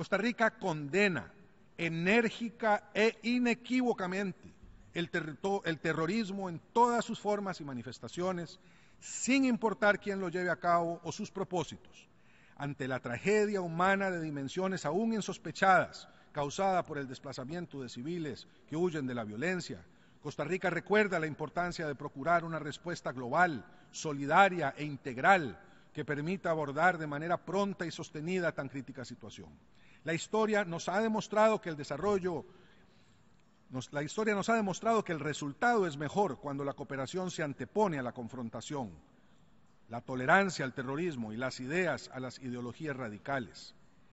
Costa Rica condena enérgica e inequívocamente el, terrorismo en todas sus formas y manifestaciones, sin importar quién lo lleve a cabo o sus propósitos, ante la tragedia humana de dimensiones aún insospechadas causada por el desplazamiento de civiles que huyen de la violencia. Costa Rica recuerda la importancia de procurar una respuesta global, solidaria e integral que permita abordar de manera pronta y sostenida tan crítica situación. La historia nos ha demostrado que el desarrollo, la historia nos ha demostrado que el resultado es mejor cuando la cooperación se antepone a la confrontación, la tolerancia al terrorismo y las ideas a las ideologías radicales.